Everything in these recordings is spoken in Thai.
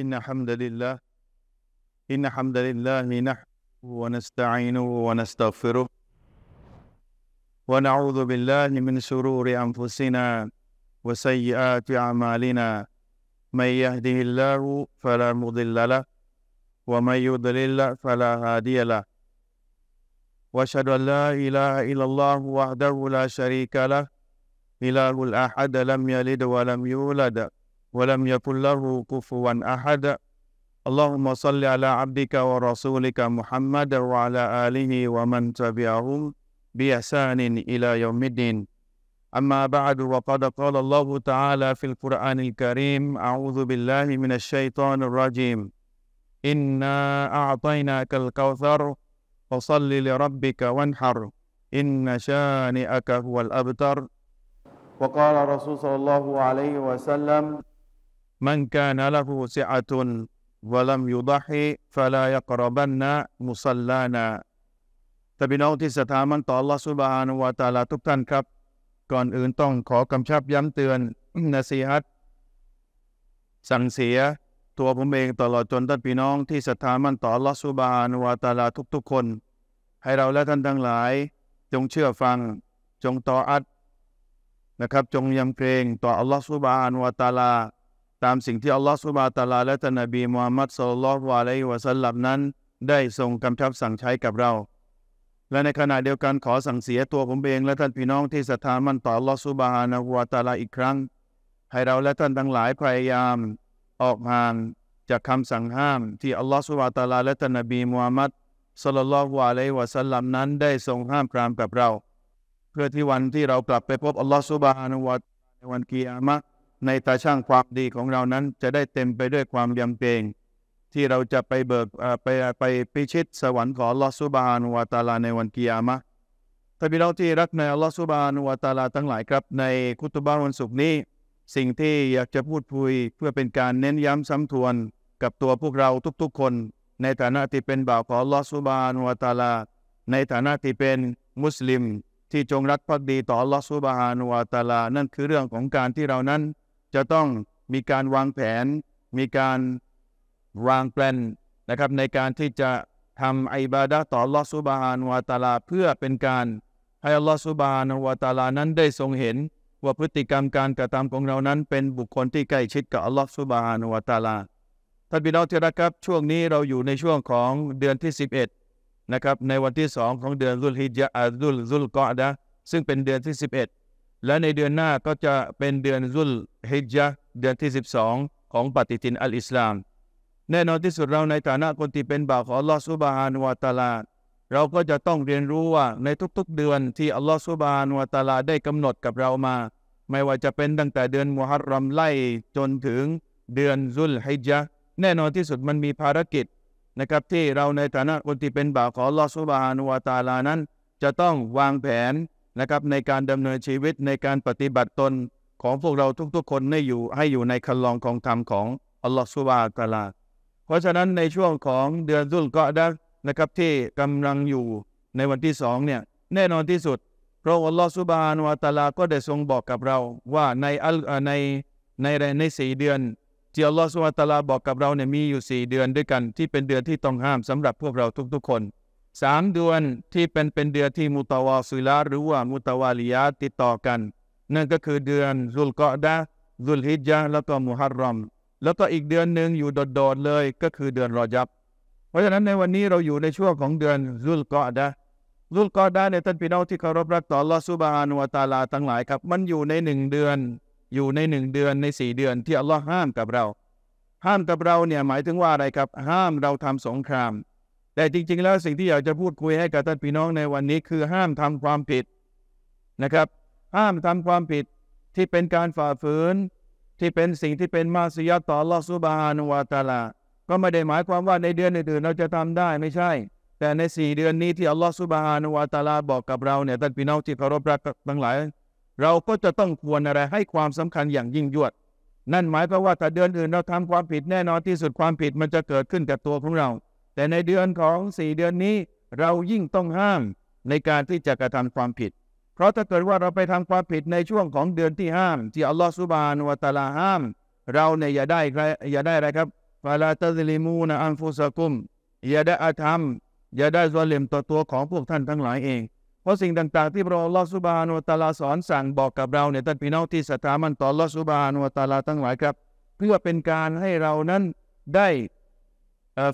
إن حمد لله إن حمد لله نحمده ونستعينه ونستغفره ونعوذ بالله من شرور أنفسنا وسيئات أعمالنا من يهده الله فلا مضل له ومن يضلل فلا هادي له واشهد ان لا اله الا الله وحده لا شريك له اله الاحد لم يلد ولم يولد ولم يكن له كفوا أحد اللهم صل على عبدك ورسولك محمد وعلى آله ومن تبعهم بإحسان إلى يوم الدين أما بعد وقد قال الله تعالى في القرآن الكريم أعوذ بالله من الشيطان الرجيم إنا أعطيناك الكوثر فصل لربك وانحر إن شانئك هو الأبتر وقال الرسول صلى الله عليه وسلم من كان له سعة ولم يضحي فلا يقربن مصلانا แต่พี่น้องที่สถามันต่อลอสุบานวาตาลาทุกท่านครับ ก่อนอื่นต้องขอกำชับย้ำเตือนนะซีฮัตสั่งเสีย ตัวผมเองตลอดจนท่านพี่น้องที่สถามันต่อลอซุบานวาตาลาทุกๆคน ให้เราและท่านทั้งหลาย จงเชื่อฟัง จงต่ออัดนะครับ จงยำเกรงต่ออัลลอฮฺสุบานวาตาลาตามสิ่งที่อัลลอฮฺสุบะตาลาและท่านนบีมูฮัมมัดสุลลัลวะลัยวะสัลลัมนั้น ได้ทรงกำชับสั่งใช้กับเรา และในขณะเดียวกันขอสั่งเสียตัวผมเองและท่านพี่น้องที่ศรัทธามั่นต่ออัลลอฮฺสุบะฮานะวะตาลาอีกครั้ง ให้เราและท่านทั้งหลายพยายามออกห่างจากคำสั่งห้ามที่อัลลอฮฺสุบะตาลาและท่านนบีมูฮัมมัดสุลลัลวะลัยวะสัลลัมนั้นได้ทรงห้ามปรามกับเราเพื่อที่วันที่เรากลับไปพบอัลลอฮฺสุบะฮานะวะในวันกิยามะในตาช่างความดีของเรานั้น จะได้เต็มไปด้วยความยำเกรงที่เราจะไปเบิกไปไปพิชิตสวรรค์ของลอสุบานวาตาลาในวันกิยามะท่านพี่น้องที่รักในอัลลอฮฺสุบานวาตาลาทั้งหลายครับ ในคุตบานวันศุกร์นี้ สิ่งที่อยากจะพูดคุยเพื่อเป็นการเน้นย้ำซ้ำทวนกับตัวพวกเราทุกๆคน ในฐานะที่เป็นบ่าวของลอสุบานวาตาลาในฐานะที่เป็นมุสลิม ที่จงรักภักดีต่อลอสุบานวาตาลา นั่นคือเรื่องของการที่เรานั้นจะต้องมีการวางแผน มีการวางแผนนะครับในการที่จะทำอิบาดะต่อลอสุบฮานวาตาลาเพื่อเป็นการให้อัลลอฮฺสุบฮานวาตาลานั้นได้ทรงเห็น ว่าพฤติกรรมการกระทำของเรานั้น เป็นบุคคลที่ใกล้ชิดกับอัลลอฮฺสุบฮานวาตาลาท่านพี่น้องที่รักครับช่วงนี้เราอยู่ในช่วงของเดือนที่ 11นะครับในวันที่ 2 ของเดือนรุลฮิจยะอัลรุลรุลกอดะซึ่งเป็นเดือนที่ 11และในเดือนหน้าก็จะเป็นเดือนรุ่นฮิจญะเดือนที่ 12 ของปฏิทินอัลอิสลาม แน่นอนที่สุดเราในฐานะคนที่เป็นบ่าวของอัลลอฮฺสุบฮานวาตาลา เราก็จะต้องเรียนรู้ว่าในทุกๆเดือนที่อัลลอฮฺสุบฮานวาตาลาได้กำหนดกับเรามา ไม่ว่าจะเป็นตั้งแต่เดือนมุฮัรรอมไล่จนถึงเดือนรุ่นฮิจญะแน่นอนที่สุดมันมีภารกิจ นะครับที่เราในฐานะคนที่เป็นบ่าวของอัลลอฮฺสุบฮานุวาตาลานั้น จะต้องวางแผนนะครับในการดำเนินชีวิตในการปฏิบัติตนของพวกเราทุกๆ คนให้อยู่ให้อยู่ในคันลองของธรรมของอัลลอฮฺสุบะตะลาเพราะฉะนั้นในช่วงของเดือนรุ่งกได้นะครับที่กำลังอยู่ในวันที่สองเนี่ย แน่นอนที่สุดพระอัลลอฮฺสุบฮนวาตาลาก็ได้ทรงบอกกับเราว่าในอัลในในในสี่เดือนที่อัลลอฮฺสุบฮตาลาบอกกับเราเนี่ยมีอยู่สี่เดือนด้วยกัน ที่เป็นเดือนที่ต้องห้ามสำหรับพวกเราทุกๆคนสามเดือนที่เป็นเป็นเดือนที่มุตาวาสุลาหรือว่ามุตาวาลียาติดต่อกันนั่นก็คือเดือนซุลกอดะซุลฮิจจาแล้วก็มุฮัรรอม แล้วก็อีกเดือนหนึ่งอยู่โดดๆเลยก็คือเดือนรอยับ เพราะฉะนั้นในวันนี้เราอยู่ในช่วงของเดือนซุลกอดะซุลกอดะในท่านพี่น้องที่เคารพรักต่อลอสุบานุวตาลาทั้งหลายครับ มันอยู่ในหนึ่งเดือนอยู่ในหนึ่งเดือนในสี่เดือนที่อัลลอฮ์ห้ามกับเรา ห้ามกับเราเนี่ยหมายถึงว่าอะไรครับ ห้ามเราทำสงครามแต่จริง ๆ แล้วสิ่งที่อยากจะพูดคุยให้กับท่านพี่น้องในวันนี้คือห้ามทำความผิดนะครับ ห้ามทำความผิดที่เป็นการฝ่าฝืน ที่เป็นสิ่งที่เป็นมาสยาต่อลอสุบานวาตาลา ก็ไม่ได้หมายความว่าในเดือนอื่นๆเราจะทำได้ไม่ใช่ แต่ในสี่เดือนนี้ที่อัลลอฮฺสุบฮานวาตาลาบอกกับเราเนี่ยท่านพี่น้องที่เคารพรักทั้งหลายเราก็จะต้องควรอะไรให้ความสำคัญอย่างยิ่งยวด นั่นหมายความว่าถ้าเดือนอื่นเราทำความผิดแน่นอนที่สุดความผิดมันจะเกิดขึ้นกับตัวของเราแต่ในเดือนของสี่เดือนนี้ เรายิ่งต้องห้ามในการที่จะกระทำความผิด เพราะถ้าเกิดว่าเราไปทำความผิดในช่วงของเดือนที่ห้าม ที่อัลลอฮฺสุบานวะตาลาห้าม เราเนี่ยอย่าได้อย่าได้อะไรครับฟาลาตซิลิมูนะอันฟุสกุมอย่าได้อาธรรม อย่าได้สวนเหลี่ยมต่อตัวของพวกท่านทั้งหลายเอง เพราะสิ่งต่าง ๆ ที่พระอัลลอฮฺสุบานวตาลาสอนสั่งบอกกับเราเนี่ยท่านพี่น้องที่ศรัทธามันต่ออัลลอฮฺสุบานวตาลาทั้งหลายครับ เพื่อเป็นการให้เรานั้นได้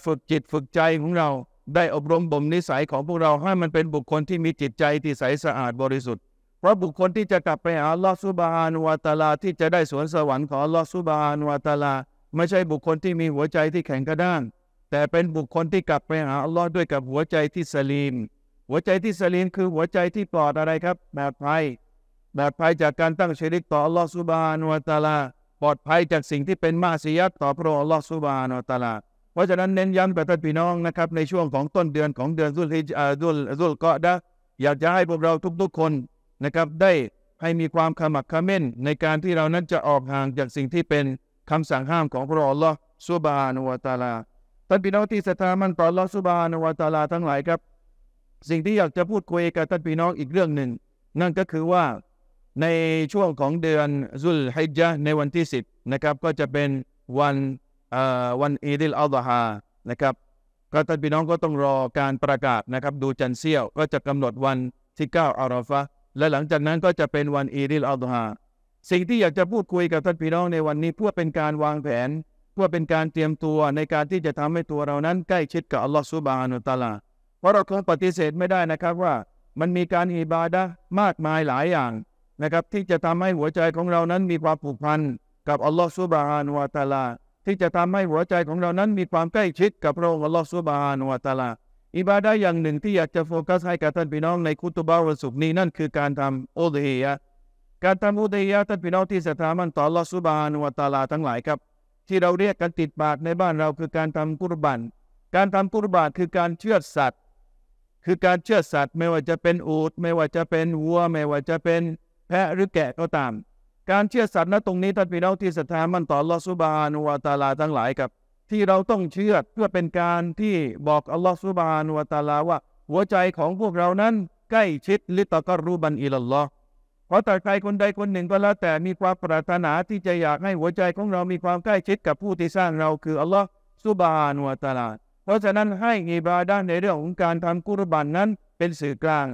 ฝึกจิตฝึกใจของเราได้อบรมบ่มนิสัยของพวกเราให้มันเป็นบุคคลที่มีจิตใจที่ใสสะอาดบริสุทธิ์ เพราะบุคคลที่จะกลับไปหาลอสุบานวาตาลาที่จะได้สวนสวรรค์ของลอสุบานวาตาลา ไม่ใช่บุคคลที่มีหัวใจที่แข็งกระด้าง แต่เป็นบุคคลที่กลับไปหาอัลลอฮด้วยกับหัวใจที่สลีม หัวใจที่สลีมคือหัวใจที่ปลอดอะไรครับ แบบภัย แบบภัยจากการตั้งชีริกต่ออัลลอฮสุบานวาตาลา ปลอดภัยจากสิ่งที่เป็นมาสียัตต่อพระองค์อัลลอฮสุบานวาตาลาราะฉะนั้นเน้นย้ำกับท่านพี่น้องนะครับในช่วงของต้นเดือนของเดือนซุลฮิจซุลซุลกอดะอยากจะให้พวกเราทุก ๆคนนะครับได้ให้มีความขมักขม้นในการที่เรานั้นจะออกห่างจากสิ่งที่เป็นคำสั่งห้ามของพระองค์ละสุบานวตาลาท่านพี่น้องที่ศรัทธามันต่อลอสุบานวตาลาทั้งหลายครับ สิ่งที่อยากจะพูดคุยกับท่านพี่น้องอีกเรื่องหนึ่ง นั่นก็คือว่าในช่วงของเดือนซุลฮิจญะในวันที่ 10นะครับก็จะเป็นวันวันอีดิลอัลฮานะครับก็ท่านพี่น้องก็ต้องรอการประกาศนะครับดูจันเซียวก็จะกำหนดวันที่ 9อารอฟะและหลังจากนั้นก็จะเป็นวันอีดิลอัลฮาสิ่งที่อยากจะพูดคุยกับท่านพี่น้องในวันนี้เพื่อเป็นการวางแผนเพื่อเป็นการเตรียมตัวในการที่จะทำให้ตัวเรานั้นใกล้ชิดกับอัลลอฮฺสุบานุตาลาเพราะเราคงปฏิเสธไม่ได้นะครับว่า มันมีการอิบาดะมากมายหลายอย่างนะครับที่จะทำให้หัวใจของเรานั้นมีความผูกพันกับอัลลอฮฺสุบฮานุตาลาที่จะทำให้หัวใจของเรานั้นมีความใกล้ชิดกับพระองค์อัลลอฮฺสุบานวะตาลาอิบาดะอย่างหนึ่งที่อยากจะโฟกัสให้กับท่านพี่น้องในคุตบาวันศุกร์นี้นั่นคือการทำอุดฮียะการทำอุดฮียะท่านพี่น้องที่ศรัทธามันต่ออัลลอฮฺสุบานวะตาลาทั้งหลายครับ ที่เราเรียกกันติดปากในบ้านเรา คือการทำกุรบันการทำกุรบานคือการเชื่อสัตว์ คือการเชื่อสัตว์ไม่ว่าจะเป็นอูดไม่ว่าจะเป็นวัว ไม่ว่าจะเป็นแพะหรือแกะก็ตามการเชื่อสัตว์นะตรงนี้ท่านพี่น้องที่ศรัทธามันต่อลอสุบานวตาลาทั้งหลายครับ ที่เราต้องเชื่อเพื่อเป็นการที่บอกอัลลอฮฺสุบานวตาลาว่า หัวใจของพวกเรานั้นใกล้ชิดลิตะกรูบันอิลลอห์เพราะแต่ใครคนใดคนหนึ่งก็แล้วแต่มีความปรารถนาที่จะอยากให้หัวใจของเรามีความใกล้ชิดกับผู้ที่สร้างเราคืออัลลอฮฺสุบานวตาลาเพราะฉะนั้นให้อิบาดาในเรื่องของการทำกุรบันนั้นเป็นสื่อกลาง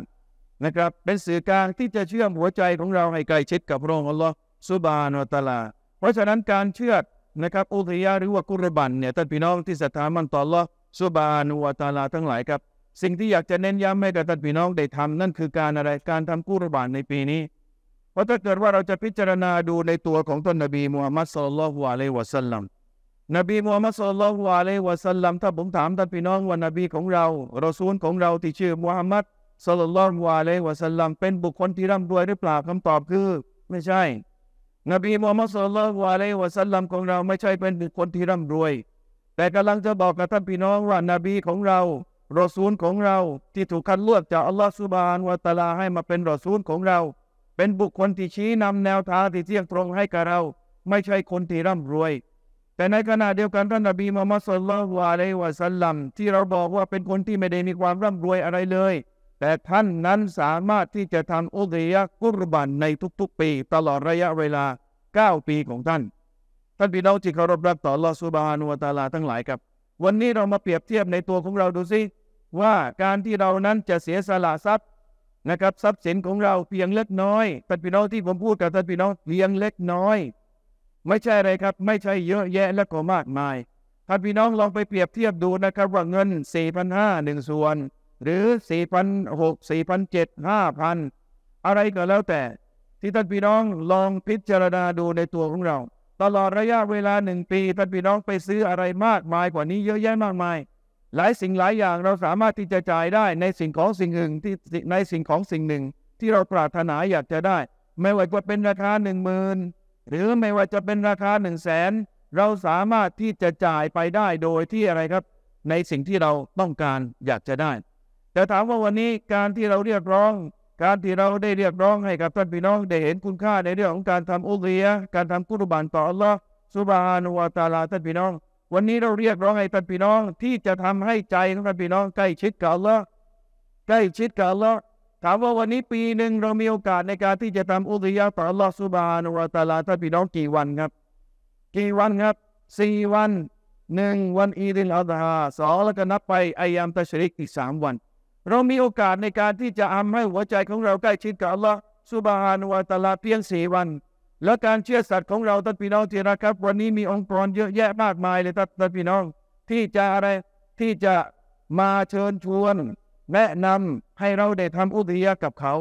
นะครับเป็นสื่อกลางที่จะเชื่อมหัวใจของเราให้ใกล้ชิดกับพระองค์อัลลอฮ์ซุบานอตาลา เพราะฉะนั้นการเชื่อนะครับอุทยาหรือว่ากุรบันเนี่ย ท่านพี่น้องที่ศรัทธามันต่อละซุบานอตาลาทั้งหลายครับ สิ่งที่อยากจะเน้นย้ำให้กับท่านพี่น้องได้ทำ นั่นคือการอะไร การทำกุรบันในปีนี้พราะถ้าเกิดว่าเราจะพิจารณาดูในตัวของต้นนบีมูฮัมมัดสุลลัลฮุอะลัยวะสัลลัม นบีมูฮัมมัดสุลลัลฮุอะลัยวะสัลลัมถ้าผมถามท่านพี่น้องว่านบีของเราเราซูลของเราที่ชื่อมูฮัมมัดสุลลัลฮุอะลัยวะสัลลัมเป็นบุคคลที่ร่ำรวยหรือเปล่าคำตอบคือไม่ใช่นบีมูฮัมมัดสุลลัลฮุอะลัยฮิวะสัลลัมของเราไม่ใช่เป็นบุคคลที่ร่ำรวยแต่กำลังจะบอกกับท่านพี่น้องว่านาบีของเรารอซูลของเราที่ถูกคัดเลือกจากอัลลอฮฺสุบานวะตาลาให้มาเป็นรอซูลของเรา เป็นบุคคลที่ชี้นำแนวทางที่เที่ยงตรงให้กับเรา ไม่ใช่คนที่ร่ำรวย แต่ในขณะเดียวกันท่านนบีมูฮัมมัดสุลลัลฮุอะลัยฮิวะสัลลัมที่เราบอกว่าเป็นคนที่ไม่ได้มีความร่ำรวยอะไรเลยแต่ท่านนั้นสามารถที่จะทำอุดียกุรบันในทุก ๆ ปีตลอดระยะเวลา 9 ปีของท่าน ท่านพี่น้อง ที่เคารพรักต่อลอสุบานุวตาลาทั้งหลายครับ วันนี้เรามาเปรียบเทียบในตัวของเราดูสิว่าการที่เรานั้นจะเสียสละทรัพย์ นะครับทรัพย์สินของเราเพียงเล็กน้อยท่านพี่น้องที่ผมพูดกับท่านพี่น้องเพียงเล็กน้อยไม่ใช่อะไรครับ ไม่ใช่เยอะแยะและก็มากมายท่านพี่น้องลองไปเปรียบเทียบดูนะครับว่าเงิน4,500หนึ่งส่วนหรือสี่พันหกสี่พันเจ็ดห้าพันอะไรก็แล้วแต่ ที่ท่านพี่น้องลองพิจารณาดูในตัวของเรา ตลอดระยะเวลาหนึ่งปีท่านพี่น้องไปซื้ออะไรมากมายกว่านี้เยอะแยะมากมาย หลายสิ่งหลายอย่างเราสามารถที่จะจ่ายได้ในสิ่งของสิ่งหนึ่งที่ในสิ่งของสิ่งหนึ่ง ที่เราปรารถนาอยากจะได้ ไม่ว่าจะเป็นราคาหนึ่งหมื่นหรือไม่ว่าจะเป็นราคาหนึ่งแสนเราสามารถที่จะจ่ายไปได้โดยที่อะไรครับ ในสิ่งที่เราต้องการอยากจะได้แต่ถามว่าวันนี้การที่เราเรียกร้อง การที่เราได้เรียกร้องให้กับท่านพี่น้อง ได้เห็นคุณค่าในเรื่องของการทำอุเรียการทำกุรบานต่ออัลลอฮ์สุบฮานุวาตาลาท่านพี่น้อง วันนี้เราเรียกร้องให้ท่านพี่น้อง ที่จะทำให้ใจของท่านพี่น้อง ใกล้ชิดกับอัลลอฮ์ใกล้ชิดกับอัลลอฮ์ถามว่าวันนี้ปีหนึ่งเรามีโอกาสในการที่จะทำอุเรียต่ออัลลอฮ์สุบฮานุวาตาลาท่านพี่น้องกี่วันครับ กี่วันครับสี่วันหนึ่งวันอีดินอัลฮาสองแล้วก็นับไปอายามตะชริกอีกสามวันเรามีโอกาสในการที่จะทำให้หัวใจของเราใกล้ชิดกับอัลลอฮ์สุบฮานุวาตาลาเพียงสี่วัน และการเชื่อสัตว์ของเราท่านพี่น้องที่ รักครับ วันนี้มีองค์กรเยอะแยะมากมายเลยท่านพี่น้องที่จะอะไรที่จะมาเชิญชวน แนะนำให้เราได้ทำอุทยากับเขา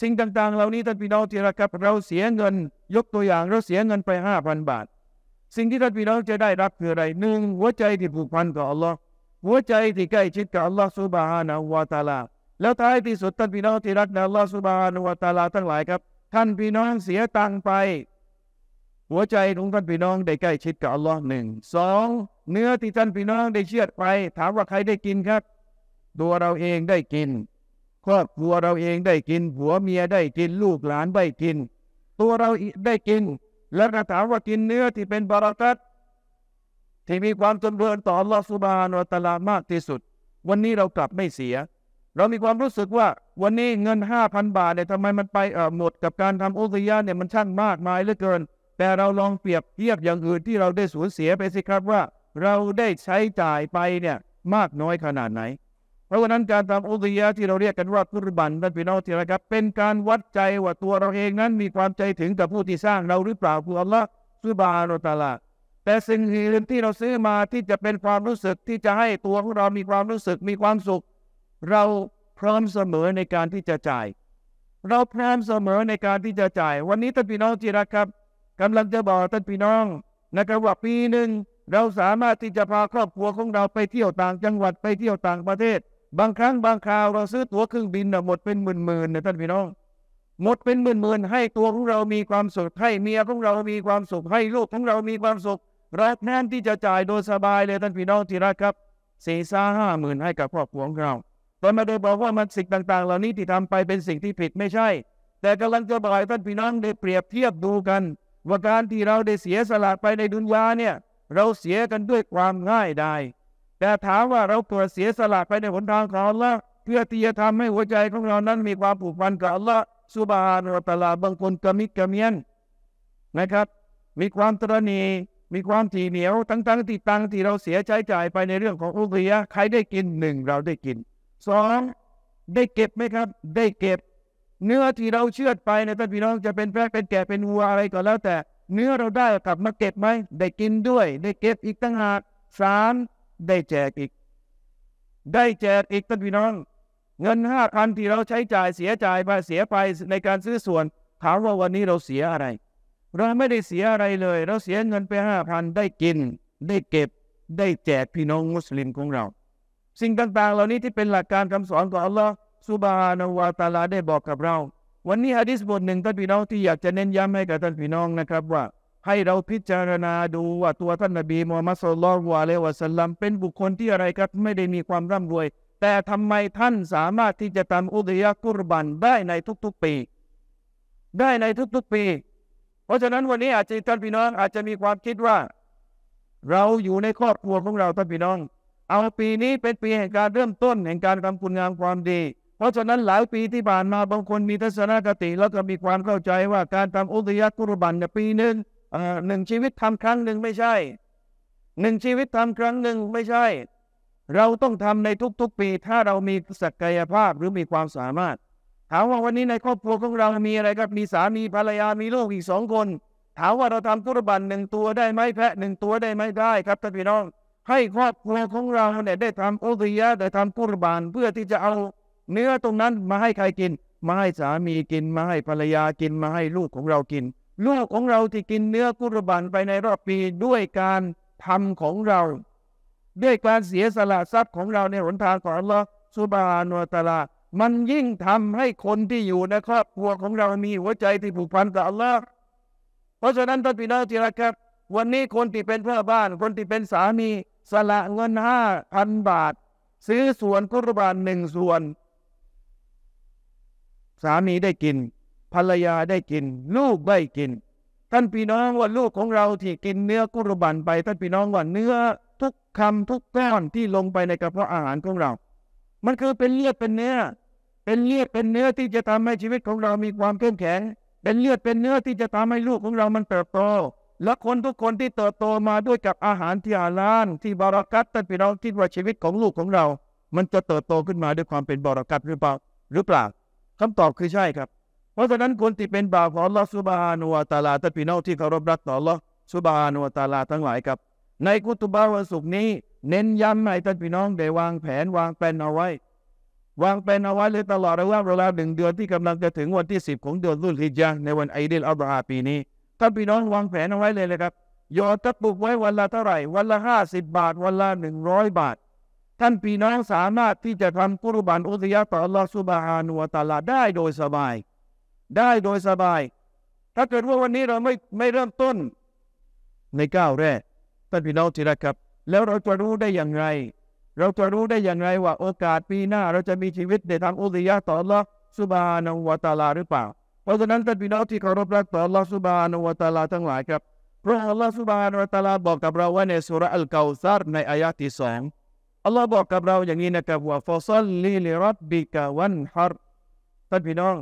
สิ่งต่าง ๆ เหล่านี้ท่านพี่น้องที่รักครับเราเสียเงิน ยกตัวอย่างเราเสียเงินไปห้าพันบาทสิ่งที่ท่านพี่น้องจะได้รับคืออะไรหนึ่งหัวใจที่ผูกพันกับอัลลอฮ์หัวใจที่ใกล้ชิดกับอัลลอฮฺสุบฮานะวาตาลาแล้วท้ายที่สุดท่านพี่น้องที่รักในอัลลอฮฺสุบฮานะวาตาลาทั้งหลายครับ ท่านพี่น้องเสียตังไป หัวใจของท่านพี่น้องได้ใกล้ชิดกับอัลลอฮ์หนึ่งสองเนื้อที่ท่านพี่น้องได้เชือดไป ถามว่าใครได้กินครับ ตัวเราเองได้กิน ครอบครัวเราเองได้กินผัวเมียได้กินลูกหลานได้กิน ตัวเราได้กิน แล้วก็ถามว่ากินเนื้อที่เป็นบาราตัดที่มีความจนเลินต่อลอสุบานอัตลามากที่สุด วันนี้เรากลับไม่เสีย เรามีความรู้สึกว่าวันนี้เงิน 5,000 บาทเนี่ยทำไมมันไปหมดกับการทำอุทยานเนี่ยมันช่างมากมายเหลือเกิน แต่เราลองเปรียบเทียบอย่างอื่นที่เราได้สูญเสียไปสิครับว่า เราได้ใช้จ่ายไปเนี่ยมากน้อยขนาดไหน เพราะฉะนั้นการทำอุทยาที่เราเรียกกันว่าคุรบันนั่นพี่น้องที่รักครับเป็นการวัดใจว่าตัวเราเองนั้นมีความใจถึงกับผู้ที่สร้างเราหรือเปล่าคืออัลลอฮฺสุบานอัตลาแต่สิ่งรื่งที่เราซื้อมาที่จะเป็นความรู้สึกที่จะให้ตัวของเรามีความรู้สึกมีความสุข เราพร้อมเสมอในการที่จะจ่าย เราพร้อมเสมอในการที่จะจ่าย วันนี้ท่านพี่น้องจีรักครับ กำลังจะบอกท่านพี่น้องนะครับว่าปีหนึ่งเราสามารถที่จะพาครอบครัวของเราไปเที่ยวต่างจังหวัดไปเที่ยวต่างประเทศ บางครั้งบางคราวเราซื้อตั๋วเครื่องบินหมดเป็นหมื่นๆนะท่านพี่น้อง หมดเป็นหมื่นๆให้ตัวของเรามีความสุขให้เมียของเรา มีความสุขให้ลูกของเรา มีความสุขรัแน่นที่จะจ่ายโดยสบายเลยท่านพี่น้องที่รักครับสี่ซ่าห้าหมื่นให้กับครอบครัวของเราตอนมาได้บอกว่ามันสิ่งต่างๆ เหล่านี้ที่ทำไปเป็นสิ่งที่ผิดไม่ใช่ แต่กำลังจะบอกท่านพี่น้องได้เปรียบเทียบดูกัน ว่าการที่เราได้เสียสละไปในดุนยาเนี่ยเราเสียกันด้วยความง่ายดายแต่ถามว่าเราตัวเสียสละไปในหนทางของอัลลอฮ์เพื่อที่จะทำให้หัวใจของเรานั้น มีความผูกพันกับอัลลอฮ์สุบฮานุตะลาบางคนกระมิดกระเมียนนะครับ มีความตรนีมีความตีเหนียวทั้งๆที่ตังที่เราเสียใช้จ่ายไปในเรื่องของอุรียใครได้กินหนึ่ง เราได้กินสองได้เก็บไหมครับได้เก็บ เนื้อที่เราเชือดไปในท่านพี่น้องจะเป็นแพะเป็นแกะเป็นวัวอะไรก็แล้วแต่ เนื้อเราได้กลับมาเก็บไหม ได้กินด้วย ได้เก็บอีกตั้งหากสามได้แจกอีก ได้แจกอีกท่านพี่น้อง เงินห้าพันที่เราใช้จ่ายเสียจ่ายไปเสียไปในการซื้อส่วน ถามว่าวันนี้เราเสียอะไรเราไม่ได้เสียอะไรเลย เราเสียเงินไปห้าพันได้กิน ได้เก็บ ได้แจกพี่น้องมุสลิมของเรา สิ่งต่างๆเหล่านี้ที่เป็นหลักการคำสอนของอัลลอฮ์สุบฮานาวาตาลาได้บอกกับเรา วันนี้ฮะดิษบทหนึ่งท่านพี่น้องที่อยากจะเน้นย้ำให้กับท่านพี่น้องนะครับว่า ให้เราพิจารณาดูว่าตัวท่านนบีมูฮัมมัดสุลลัลวะเลวะสัลลัมเป็นบุคคลที่อะไรครับ ไม่ได้มีความร่ำรวย แต่ทำไมท่านสามารถที่จะทำอุดยากุรบันได้ในทุกๆปี ได้ในทุกๆปีเพราะฉะนั้นวันนี้อาจจะท่านพี่น้องอาจจะมีความคิดว่าเราอยู่ในครอบครัวของเราท่านพี่น้อง เอาปีนี้เป็นปีแห่งการเริ่มต้นแห่งการทำคุณงามความดี เพราะฉะนั้นหลายปีที่ผ่านมาบางคนมีทัศนคติแล้วก็มีความเข้าใจว่าการทำอุตยักุรบันเนปีหนึ่งหนึ่งชีวิตทำครั้งหนึ่งไม่ใช่ หนึ่งชีวิตทำครั้งหนึ่งไม่ใช่ เราต้องทำในทุกๆปี ถ้าเรามีศักยภาพหรือมีความสามารถถามว่าวันนี้ในครอบครัวของเรามีอะไรครับ มีสามีภรรยามีลูกอีกสองคน ถามว่าเราทำกุรบันหนึ่งตัวได้ไหมแพะหนึ่งตัวได้ไหมได้ครับท่านพี่น้องให้ครอบครัวของเราเนี่ยได้ทำอุทิยะได้ทำกุรบันเพื่อที่จะเอา เนื้อตรงนั้นมาให้ใครกิน มาให้สามีกินมาให้ภรรยากินมาให้ลูกของเรากินลูกของเราที่กินเนื้อกุรบันไปในรอบปีด้วยการทำของเรา ด้วยการเสียสละทรัพย์ของเราในหนทางของอัลลอฮฺสุบานวตาลามันยิ่งทำให้คนที่อยู่ในครอบครัวของเรามีหัวใจที่ผูกพันกับอัลลอฮ์เพราะฉะนั้นท่านพี่น้องที่รักครับวันนี้คนที่เป็นเพื่อบ้าน คนที่เป็นสามีสละเงินห้าพันบาท ซื้อส่วนกุรบานหนึ่งส่วน สามีได้กิน ภรรยาได้กิน ลูกได้กิน ท่านพี่น้องว่าลูกของเราที่กินเนื้อกุรบานไป ท่านพี่น้องว่าเนื้อ ทุกคำทุกก้อนที่ลงไปในกระเพาะอาหารของเรามันคือเป็นเลือดเป็นเนื้อ เป็นเลือดเป็นเนื้อที่จะทำให้ชีวิตของเรามีความเข้มแข็งเป็นเลือดเป็นเนื้อที่จะทำให้ลูกของเรามันเติบโตและคนทุกคนที่เติบโตมาด้วยกับอาหารที่อาลานที่บารักัตท่านพี่น้องคิดว่าชีวิตของลูกของเรา มันจะเติบโตขึ้นมาด้วยความเป็นบารักัตหรือเปล่าหรือเปล่าคำตอบคือใช่ครับ เพราะฉะนั้นคนที่เป็นบ่าวของลอสุบานัวตาลาท่านพี่น้องที่เคารพรักต่อลอสุบานัวตาลาทั้งหลายครับ ในกุตุบาวันศุกร์นี้เน้นย้ำให้ท่านพี่น้องได้วางแผนวางแผนเอาไว้ วางแผนเอาไว้เลยตลอดระยะเวลาหนึ่งเดือนที่กำลังจะถึงวันที่สิบของเดือนรุ่นฮิจาในวันไอเดลอัลบาฮปีนี้ท่านพี่น้องวางแผนเอาไว้เลยเลยครับ ยอดตะปุกไว้วันละเท่าไหร่ วันละห้าสิบบาท วันละหนึ่งร้อยบาท ท่านพี่น้องสามารถที่จะทำกุรบานอุทยาต่ออัลลอฮฺสุบฮานุวะตาลาได้โดยสบาย ได้โดยสบาย ถ้าเกิดว่าวันนี้เราไม่ไม่เริ่มต้น ในก้าวแรก ท่านพี่น้องที่รักครับแล้วเราจะรู้ได้อย่างไร เราจะรู้ได้อย่างไรว่าโอกาสปีหน้าเราจะมีชีวิตในทางอุติยะต่อละสุบานวตาลาหรือเปล่า เพราะฉะนั้นท่านพี่น้องที่เคารพรักต่อละสุบานวตาลาทั้งหลายครับพระอัลลอฮ์สุบานวตาลาบอกกับเราว่าในสุรอัลกาซาร์ในอายะที่สองอัลลอฮ์บอกกับเราอย่างนี้นะครับว่าฟอซัลลีลิรับบิกาวันฮารท่านพี่น้อง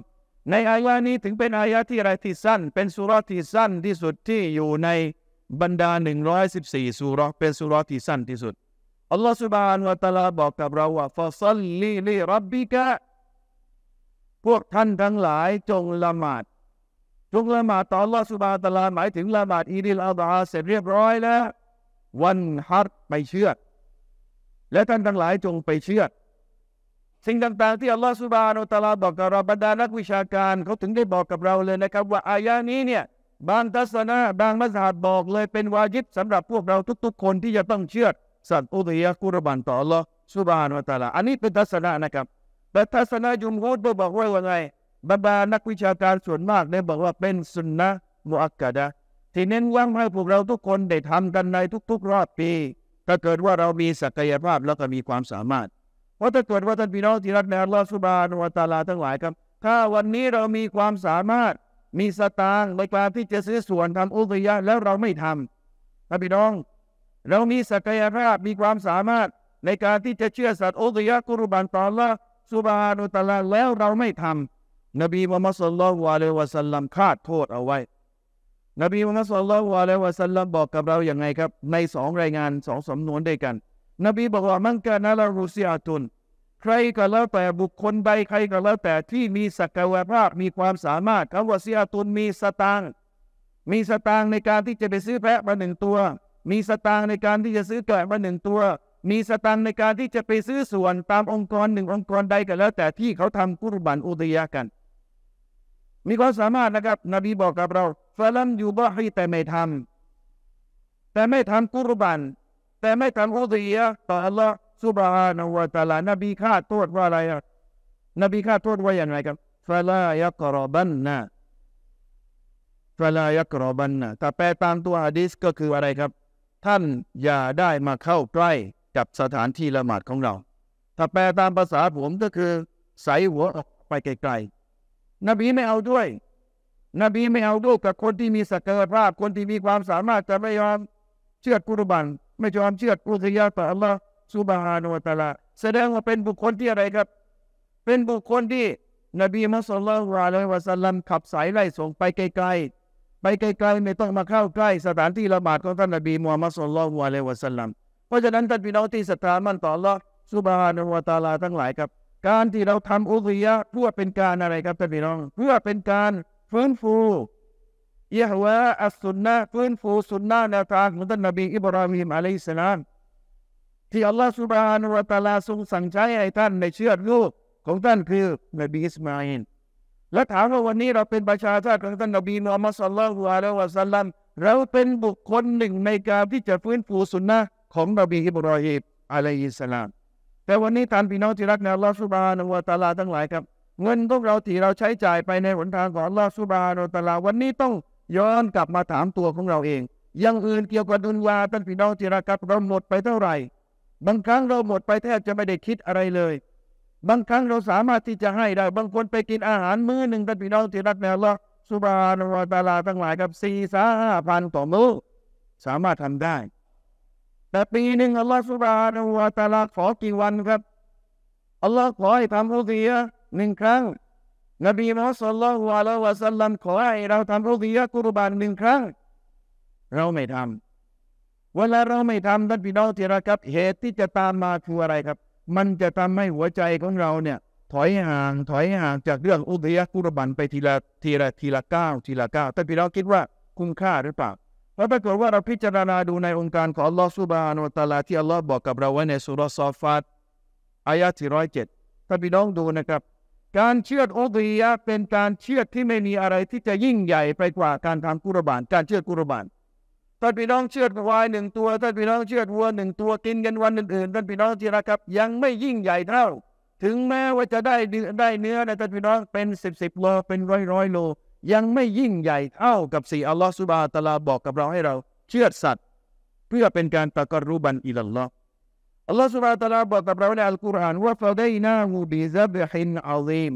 ในอายะนี้ถึงเป็นอายะที่อะไรที่สั้น เป็นสุรที่สั้นที่สุดที่อยู่ในบรรดา 114สุรอเป็นสุรอที่สั้นที่สุดอัลลอฮฺสุบานวะตาลาบอกกับเราว่าฟาซัลลีลีรับบิกะ พวกท่านทั้งหลายจงละหมาด จงละหมาดต่ออัลลอฮฺสุบานตาลาหมายถึงละหมาดอีดิลอัลดาเสร็จเรียบร้อยแล้ว วันฮัดไปเชื่อและท่านทั้งหลายจงไปเชื่อสิ่งต่างๆที่อัลลอฮฺสุบานอัตลาบอกกับเราบรรดานักวิชาการเขาถึงได้บอกกับเราเลยนะครับ ว่าอายะนี้เนี่ยบางทัศนะบางมัสฮัดบอกเลยเป็นวาจิบสำหรับพวกเราทุก ๆคนที่จะต้องเชื่อสัตว์อุทยากุรบันต่อโลสุบานวะตาลา อันนี้เป็นทัศนะนะครับ แต่ทัศนะยุมฮูดบอกว่าว่าไงบรรดานักวิชาการส่วนมากเนี่ย บอกว่าเป็นสุนนะมุอักกะดะที่เน้นว่างให้พวกเราทุกคนได้ทำกันในทุกๆ รอบปี ถ้าเกิดว่าเรามีศักยภาพแล้วก็มีความสามารถเพราะถ้าเกิดว่าท่านพี่น้องที่รักในอัลลอฮฺสุบานวะตาลาทั้งหลายครับ ถ้าวันนี้เรามีความสามารถมีสตางค์ในวามที่จะซื้อส่วนทำอุตยะแล้วเราไม่ทำท่านพี่น้อง เรามีศักยภาพมีความสามารถในการที่จะเชื่อสัตว์อุตยะกุรบันตอนละสุบานุตะลาแล้วเราไม่ทำ นบีมุฮัมมัดสุลลัลวะเลวะสัลลัมคาดโทษเอาไว้ นบีมุฮัมมัดสุลลัลวะเลวะสัลลัมบอกกับเราอย่างไงครับ ในสองรายงานสองสำนวนด้วยกัน นบีบอกว่ามังกานาลารุซิอาตุนใครก็แล้วแต่บุคคลใดใครก็แล้วแต่ที่มีศักยภาพมีความสามารถคำว่าเสียตุนมีสตางมีสตางในการที่จะไปซื้อแพะมาหนึ่งตัว มีสตางในการที่จะซื้อแกะมาหนึ่งตัว มีสตางในการที่จะไปซื้อส่วนตามองค์กรหนึ่งองค์กรใดก็แล้ว แต่ที่เขาทำกุรบันอุตยากัน มีความสามารถนะครับ นบีบอกกับเราฟลัมอยู่บ่ให้แต่ไม่ทำ แต่ไม่ทำกุรบันแต่ไม่ทำอุตยาต่ออัลลอฮ์ซุบฮานาวะตาลานบีข้าโทษว่าอะไรอ่ะนบีข้าโทษว่าอย่างไรครับฟะลายักรอบันนะฟะลายักรอบันนะแต่แปลตามตัวฮะดิษก็คืออะไรครับ ท่านอย่าได้มาเข้าใกล้กับสถานที่ละหมาดของเรา ถ้าแปลตามภาษาผมก็คือใส่หัวออกไปไกลๆนบีไม่เอาด้วย นบีไม่เอาด้วยกับคนที่มีศักยภาพคนที่มีความสามารถจะไม่ยอมเชื่อกุรบันไม่ยอมเชื่อกุรยาต่ออัลลอฮสุบฮานุวตะลาแสดงว่าเป็นบุคคลที่อะไรครับ เป็นบุคคลที่นบีมุสลิมวะลัยวะสัลลัมขับสายไล่ส่งไปไกลๆไปไกลๆ ไม่ต้องมาเข้าใกล้สถานที่ละหมาดของท่านนบีมูฮัมมัดสุลลัลวะลัยวะสัลลัมเพราะฉะนั้นท่านพี่น้องที่ศรัทธามั่นต่อละสุบฮานุวตะลาทั้งหลายครับ การที่เราทำอุริยะเพื่อเป็นการอะไรครับท่านพี่น้อง เพื่อเป็นการฟื้นฟูยะฮวะอัสสุนนะฟื้นฟูสุนนะแนวทางของท่านนบีอิบราฮิมอะลัยฮิสสลามที่อัลลอฮฺสุบฮานุวะตะลาทรงสั่งใช้ให้ท่านในเชื้อลูกของท่านคือนบีอิสมาอินและถามว่าวันนี้เราเป็นประชาชาติของท่านนบีมูฮัมมัดสุลลัลฮุอะลัยวะสัลลัม เราเป็นบุคคลหนึ่งในการที่จะฟื้นฟูสุนนะของนบีอิบรอฮิมอะลัยฮิสสลามแต่วันนี้ท่านพี่น้องที่รักในอัลลอฮฺสุบฮานุวะตะลาทั้งหลายครับ เงินพวกเราที่เราใช้จ่ายไปในหนทางของอัลลอฮฺสุบฮานุวะตะลา วันนี้ต้องย้อนกลับมาถามตัวของเราเองยังอื่นเกี่ยวกับดุนวาท่านพี่น้องที่รักครับเราหมดไปเท่าไหร่บางครั้งเราหมดไปแทบจะไม่ได้คิดอะไรเลย บางครั้งเราสามารถที่จะให้ได้ บางคนไปกินอาหารมื้อหนึ่งท่านพี่น้องที่รักแมวลกสุบานรอยบาลาทั้งหลายกับสี่สาห้าพันต่อมื้อสามารถทำได้ แต่ปีหนึ่งอัลลอฮฺสุบานรอยบาลาขอกี่วันครับ อัลลอฮฺขอให้ทำรุดียะหนึ่งครั้ง นบีมุฮัมมัดสุลลัลฮุอะลัยวะสัลลัมขอให้เราทำรุดียะกุรบานหนึ่งครั้ง เราไม่ทำเวลาเราไม่ทำท่านพี่น้องที่รักครับเหตุที่จะตามมาคืออะไรครับ มันจะทำให้หัวใจของเราเนี่ยถอยห่าง ถอยห่างจากเรื่องอุทยกุรบันไปทีละทีละทีละก้าวทีละก้าวท่านพี่น้องคิดว่า คุ้มค่าหรือเปล่าแล้วปรากฏว่าเราพิจารณาดูในองค์การของอัลลอฮสุบานุตาลาที่อัลลอฮ์บอกกับเราไว้ในสุรซอฟัตอายะที่ร้อยเจ็ดท่านพี่น้องดูนะครับ การเชื่อดอุดยะเป็นการเชื่อดที่ไม่มีอะไรที่จะยิ่งใหญ่ไปกว่าการทำกุรบานการเชื่อดกุรบานท่านพี่น้องเชือดควายหนึ่งตัวท่านพี่น้องเชือดวัวหนึ่งตัวกินกันวันอื่นๆท่านพี่น้องที่รักครับยังไม่ยิ่งใหญ่เท่า ถึงแม้ว่าจะได้เนื้อได้เนื้อนะท่านพี่น้องเป็นสิบสิบโลเป็นร้อยร้อยโล ยังไม่ยิ่งใหญ่เท่ากับสี่อัลลอฮฺสุบะตะลาบอกกับเราให้เราเชือดสัตว์เพื่อเป็นการตะกรุบันอิลลอฮ์อัลลอฮฺสุบะตะลาบอกกับเราในอัลกุรอานว่าฟาดีนาหูบิซับฮินอัลลิม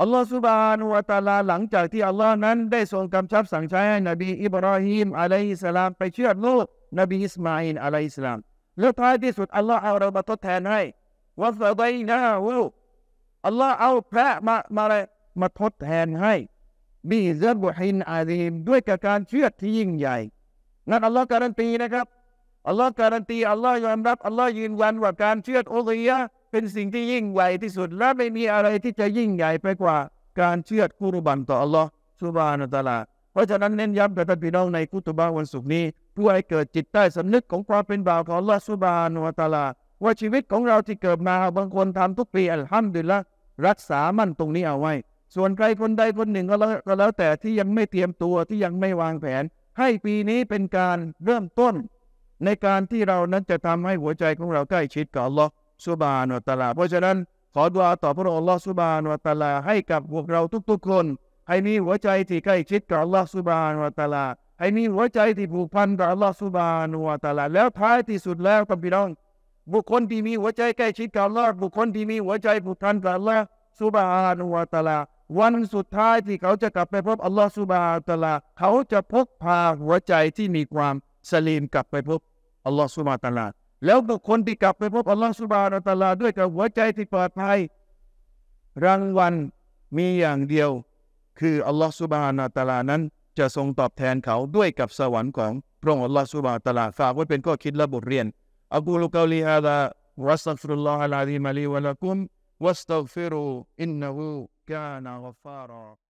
อัลลอฮฺสุบานุอัตาลาหลังจากที่อัลลอฮ์นั้นได้ทรงกำชับสั่งใช้ให้นบีอิบราฮิมอะลัยฮิสลามไปเชื่อลูกนบีอิสมาอินอะลัยฮิสลามแล้วท้ายที่สุดอัลลอฮ์เอาเรามาทดแทนให้วัสดัยนะวูอัลลอฮ์เอาพระมามาอะไรมาทดแทนให้บีเซบุฮินอาลีมด้วยกับการเชื่อที่ยิ่งใหญ่นั่นอัลลอฮ์การันตีนะครับอัลลอฮ์การันตีอัลลอฮ์ยอมรับอัลลอฮ์ยืนยันว่าการเชื่ออุลียะเป็นสิ่งที่ยิ่งใหญ่ที่สุดและไม่มีอะไรที่จะยิ่งใหญ่ไปกว่า การเชื่อกุรบันต่ออัลลอฮ์สุบานุตาลา เพราะฉะนั้นเน้นย้ำกับท่านพี่น้องในคุตบาวันศุกร์นี้ เพื่อให้เกิดจิตใต้สำนึกของความเป็นบ่าวของอัลลอฮ์สุบานุตาลาว่าชีวิตของเราที่เกิดมาบางคนทำทุกปีอัลฮัมดุลละรักษามั่นตรงนี้เอาไว้ ส่วนใครคนใดคนหนึ่งก็แล้วแต่ที่ยังไม่เตรียมตัวที่ยังไม่วางแผน ให้ปีนี้เป็นการเริ่มต้น ในการที่เรานั้นจะทำให้หัวใจของเราใกล้ชิดกับอัลลอฮ์สุบานวตลา เพราะฉะนั้น ขอดุอาต่อพระองค์ลอสุบานวตลาให้กับพวกเราทุกๆคน ให้มีหัวใจที่ใกล้ชิดกับลอสุบานวตลา ให้มีหัวใจที่ผูกพันกับลอสุบานวตลาแล้วท้ายที่สุดแล้วคับพี่น้อง บุคคลที่มีหัวใจใกล้ชิดกับลอบุคคลที่มีหัวใจผูกพันกับลอสุบานวตลาวันสุดท้ายที่เขาจะกลับไปพบอัลลอฮฺสุบานตะลาเขาจะพกพาหัวใจที่มีความ สลีมกลับไปพบอัลลอฮฺสุบานตะลาแล้วบุคคลที่กลับไปพบอัลลอฮฺสุบานอัตลาด้วยกับหัวใจที่ปลอดภัยรางวัลมีอย่างเดียวคืออัลลอฮฺสุบานอัตลานั้น จะทรงตอบแทนเขาด้วยกับสวรรค์ของพระองค์อัลลอฮฺสุบานอัตลาฝากไว้เป็นข้อคิดและบทเรียนอักูลกาลีฮาลาวัสตัฟรุลลอฮฺอัลอาลิมาลีวะลักุมวัสตัฟิรูอินนุฮกานาฟารา